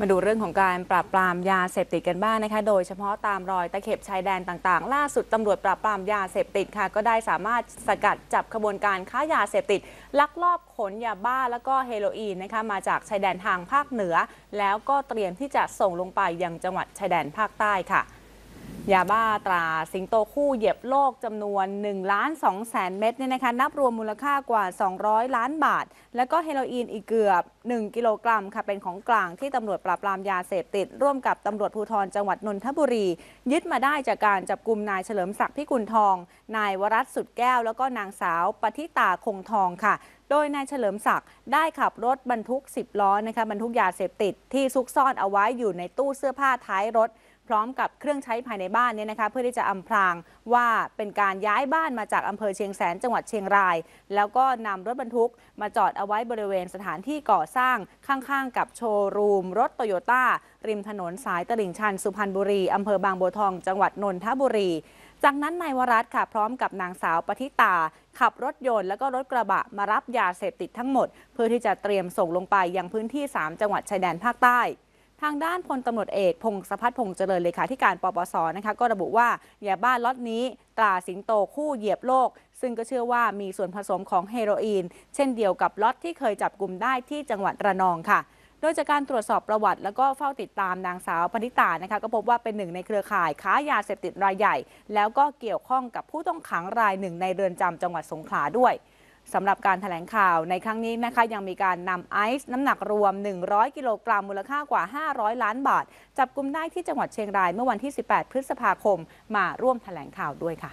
มาดูเรื่องของการปราบปรามยาเสพติดกันบ้างนนะคะ โดยเฉพาะตามรอยตะเข็บชายแดนต่างๆ ล่าสุดตำรวจปราบปรามยาเสพติดค่ะ ก็ได้สามารถสกัดจับขบวนการค้ายาเสพติด ลักลอบขนยาบ้าแล้วก็เฮโรอีนนะคะ มาจากชายแดนทางภาคเหนือ แล้วก็เตรียมที่จะส่งลงไปยังจังหวัดชายแดนภาคใต้ค่ะยาบ้าตราสิงโตคู่เหยียบโลกจำนวน1ล้าน2แสนเม็ดเนี่ยนะคะนับรวมมูลค่ากว่า 200 ล้านบาท แล้วก็เฮโรอีนอีกเกือบ 1 กิโลกรัมค่ะเป็นของกลางที่ตำรวจปราบปรามยาเสพติด ร่วมกับตำรวจภูธรจังหวัดนนทบุรี ยึดมาได้จากการจับกลุ่มนายเฉลิมศักดิ์พิกุลทอง นายวรัตสุดแก้วแล้วก็นางสาวปฏิตาคงทองค่ะ โดยนายเฉลิมศักดิ์ได้ขับรถบรรทุก10ล้อนะคะบรรทุกยาเสพติดที่ซุกซ่อนเอาไว้อยู่ในตู้เสื้อผ้าท้ายรถพร้อมกับเครื่องใช้ภายในบ้านเนี่ยนะคะเพื่อที่จะอำพรางว่าเป็นการย้ายบ้านมาจากอำเภอเชียงแสนจังหวัดเชียงราย แล้วก็นำรถบรรทุกมาจอดเอาไว้บริเวณสถานที่ก่อสร้างข้างๆกับโชว์รูม รถโตโยต้าริมถนนสายตลิ่งชันสุพรรณบุรีอำเภอบางบัวทองจังหวัดนนทบุรี จากนั้นนายวรัตค่ะพร้อมกับนางสาวปทิตา ขับรถยนต์ แล้วก็รถกระบะมารับยาเสพติดทั้งหมด เพื่อที่จะเตรียมส่งลงไปยังพื้นที่ 3 จังหวัดชายแดนภาคใต้ทางด้านพลตำรวจเอก พงศพัฒน์พงษ์เจริญเลขาธิการปปสนะคะ ก็ระบุว่ายาบ้าล็อตนี้ตราสิงโตคู่เหยียบโลก ซึ่งก็เชื่อว่ามีส่วนผสมของเฮโรอีน เช่นเดียวกับล็อตที่เคยจับกลุ่มได้ที่จังหวัดระนองค่ะ โดยจากการตรวจสอบประวัติแล้วก็เฝ้าติดตามนางสาวปณิตานะคะ ก็พบว่าเป็นหนึ่งในเครือข่ายค้ายาเสพติดรายใหญ่ แล้วก็เกี่ยวข้องกับผู้ต้องขังรายหนึ่ง ในเรือนจำจังหวัดสงขลาด้วยสำหรับการถแถลงข่าวในครั้งนี้นะคะยังมีการนำไอซ์น้ำหนักรวม 100 กิโลกรัมมูลค่ากว่า 500 ล้านบาท จับกลุ่มได้ที่จังหวัดเชียงรายเมื่อวันที่ 18 พฤษภาคม มาร่วมถแถลงข่าวด้วยค่ะ